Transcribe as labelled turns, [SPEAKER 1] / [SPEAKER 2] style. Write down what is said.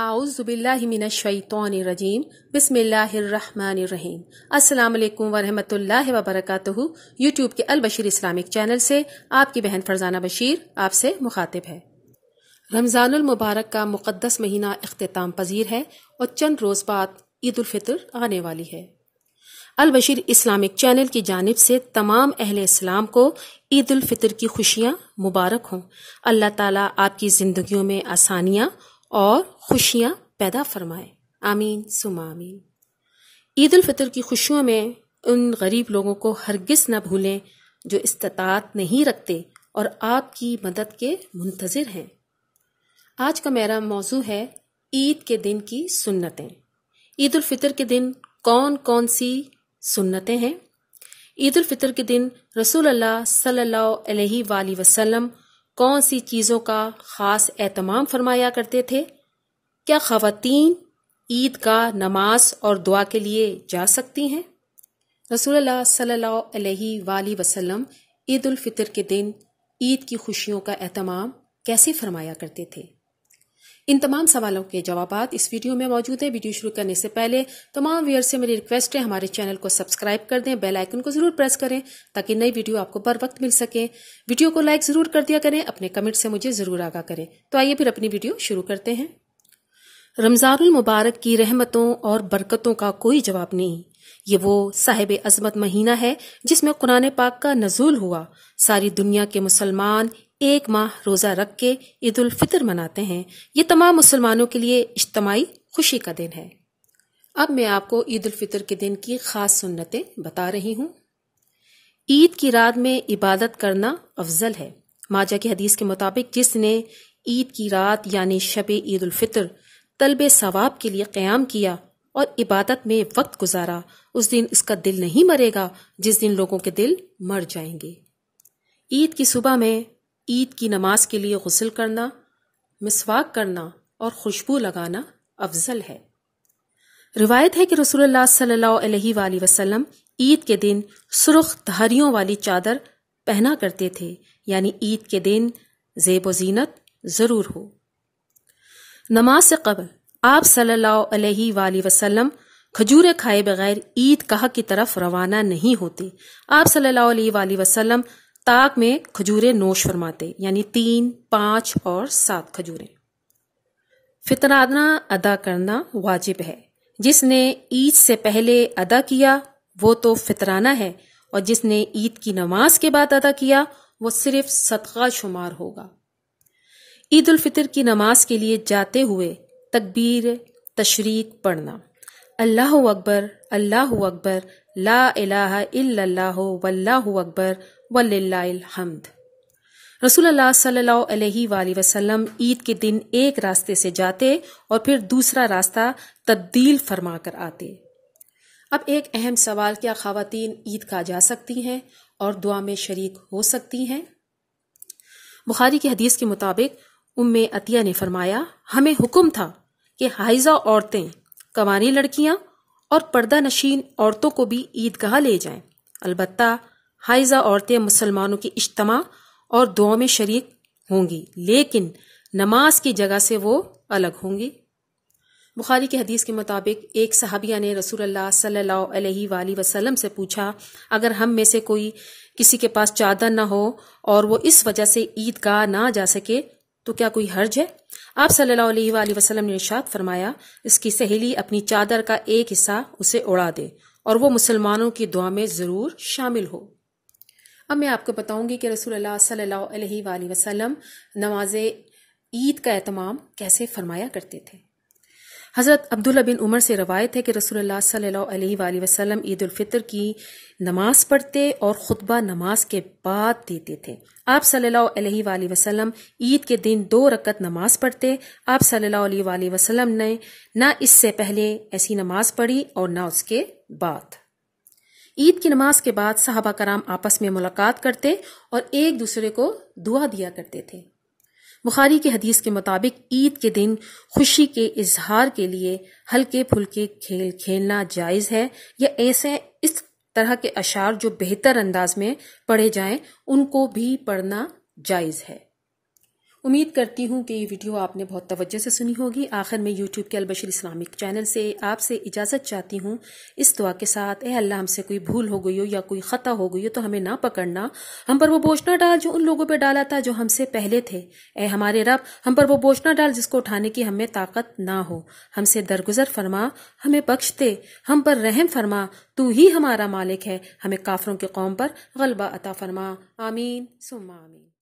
[SPEAKER 1] اعوذ باللہ من الشیطان الرجیم بسم اللہ الرحمن الرحیم السلام علیکم ورحمۃ اللہ وبرکاتہ یوٹیوب کے البشیر اسلامک چینل سے آپ کی بہن فرزانہ بشیر آپ سے مخاطب ہے رمضان المبارک کا مقدس مہینہ اختتام پذیر ہے اور چند روز بعد عید الفطر آنے والی ہے البشیر اسلامک چینل کی جانب سے تمام اہل اسلام کو عید الفطر کی خوشیاں مبارک ہوں اللہ تعالیٰ آپ کی زندگیوں میں آسانیاں اور خوشیاں پیدا فرمائے آمین سم آمین عید الفطر کی خوشیوں میں ان غریب لوگوں کو ہرگز نہ بھولیں جو استطاعت نہیں رکھتے اور آپ کی مدد کے منتظر ہیں آج کا میرا موضوع ہے عید کے دن کی سنتیں عید الفطر کے دن کون کون سی سنتیں ہیں عید الفطر کے دن رسول اللہ صلی اللہ علیہ وآلہ وسلم کون سی چیزوں کا خاص اہتمام فرمایا کرتے تھے کیا خواتین عید کا نماز اور دعا کے لیے جا سکتی ہیں رسول اللہ صلی اللہ علیہ وآلہ وسلم عید الفطر کے دن عید کی خوشیوں کا اہتمام کیسے فرمایا کرتے تھے ان تمام سوالوں کے جوابات اس ویڈیو میں موجود ہیں ویڈیو شروع کرنے سے پہلے تمام ویئر سے میری ریکویسٹ ہے ہمارے چینل کو سبسکرائب کر دیں بیل آئیکن کو ضرور پریس کریں تاکہ نئی ویڈیو آپ کو بر وقت مل سکیں ویڈیو کو لائک ضرور کر دیا کریں اپنے کمنٹ سے مجھے ضرور آگاہ کریں تو آئیے پھر اپنی ویڈیو شروع کرتے ہیں رمضان المبارک کی رحمتوں اور برکتوں کا کوئی جواب نہیں یہ وہ صاحب عظمت مہینہ ہے جس میں قرآن پاک کا نزول ہوا ساری دنیا کے مسلمان ایک ماہ روزہ رکھ کے عید الفطر مناتے ہیں یہ تمام مسلمانوں کے لیے اجتماعی خوشی کا دن ہے اب میں آپ کو عید الفطر کے دن کی خاص سنتیں بتا رہی ہوں عید کی رات میں عبادت کرنا افضل ہے ماجا کی حدیث کے مطابق جس نے عید کی رات یعنی شب عید الفطر طلب ثواب کے لیے قیام کیا اور عبادت میں وقت گزارا اس دن اس کا دل نہیں مرے گا جس دن لوگوں کے دل مر جائیں گے عید کی صبح میں عید کی نماز کے لیے غسل کرنا مسواک کرنا اور خوشبو لگانا افضل ہے روایت ہے کہ رسول اللہ صلی اللہ علیہ وآلہ وسلم عید کے دن سرخ دھاریوں والی چادر پہنا کرتے تھے یعنی عید کے دن زیب و زینت ضرور ہو نماز سے قبل آپ صلی اللہ علیہ وآلہ وسلم کھجورے کھائے بغیر عید کہا کی طرف روانہ نہیں ہوتے آپ صلی اللہ علیہ وآلہ وسلم تاک میں کھجوریں نوش فرماتے یعنی تین پانچ اور سات فطر فطرانہ ادا کرنا واجب ہے جس نے عید سے پہلے ادا کیا وہ تو فطرانہ ہے اور جس نے عید کی نماز کے بعد ادا کیا وہ صرف صدقہ شمار ہوگا عید الفطر کی نماز کے لیے جاتے ہوئے تکبیر تشریق پڑھنا اللہ اکبر اللہ اکبر لا الہ الا اللہ واللہ اکبر وللہ الحمد رسول اللہ صلی اللہ علیہ وآلہ وسلم عید کے دن ایک راستے سے جاتے اور پھر دوسرا راستہ تبدیل فرما کر آتے اب ایک اہم سوال کیا خواتین عید کا جا سکتی ہیں اور دعا میں شریک ہو سکتی ہیں بخاری کی حدیث کے مطابق ام عطیہ نے فرمایا ہمیں حکم تھا کہ حائزہ عورتیں قوانین لڑکیاں اور پردہ نشین عورتوں کو بھی عید گاہ لے جائیں البتہ حائزہ عورتیں مسلمانوں کی اجتماع اور دعا میں شریک ہوں گی لیکن نماز کی جگہ سے وہ الگ ہوں گی بخاری کی حدیث کے مطابق ایک صحابیہ نے رسول اللہ صلی اللہ علیہ وآلہ وسلم سے پوچھا اگر ہم میں سے کوئی کسی کے پاس چادر نہ ہو اور وہ اس وجہ سے عید گاہ نہ جا سکے تو کیا کوئی حرج ہے آپ صلی اللہ علیہ وآلہ وسلم نے ارشاد فرمایا اس کی سہیلی اپنی چادر کا ایک حصہ اسے اڑا دے اور وہ مسلمانوں کی دعا میں ضرور شامل ہو اب میں آپ کو بتاؤں گی کہ رسول اللہ صلی اللہ علیہ وآلہ وسلم نماز عید کا اہتمام کیسے فرمایا کرتے تھے حضرت عبداللہ بن عمر سے روایت ہے کہ رسول اللہ صلی اللہ علیہ وآلہ وسلم عید الفطر کی نماز پڑھتے اور خطبہ نماز کے بعد دیتے تھے آپ صلی اللہ علیہ وآلہ وسلم عید کے دن دو رکعت نماز پڑھتے آپ صلی اللہ علیہ وآلہ وسلم نے نہ اس سے پہلے ایسی نماز پڑھی اور نہ اس کے بعد عید کی نماز کے بعد صحابہ کرام آپس میں ملاقات کرتے اور ایک دوسرے کو دعا دیا کرتے تھے بخاری کی حدیث کے مطابق عید کے دن خوشی کے اظہار کے لیے ہلکے پھلکے کھیل کھیلنا جائز ہے یا ایسے اس طرح کے اشعار جو بہتر انداز میں پڑھے جائیں ان کو بھی پڑھنا جائز ہے امید کرتی ہوں کہ یہ ویڈیو آپ نے بہت توجہ سے سنی ہوگی آخر میں یوٹیوب کے البشر اسلامک چینل سے آپ سے اجازت چاہتی ہوں اس دعا کے ساتھ اے اللہ ہم سے کوئی بھول ہو گئی ہو یا کوئی خطا ہو گئی ہو تو ہمیں نہ پکڑنا ہم پر وہ نہ ڈال جو ان لوگوں پہ ڈالا تھا جو ہم سے پہلے تھے اے ہمارے رب ہم پر وہ نہ ڈال جس کو اٹھانے کی ہمیں طاقت نہ ہو ہم سے درگزر فرما ہمیں بخش ہم پر رحم فرما تو ہی ہمارا مالک ہے ہمیں کافروں کے قوم پر غلبہ عطا فرما آمین سما آمین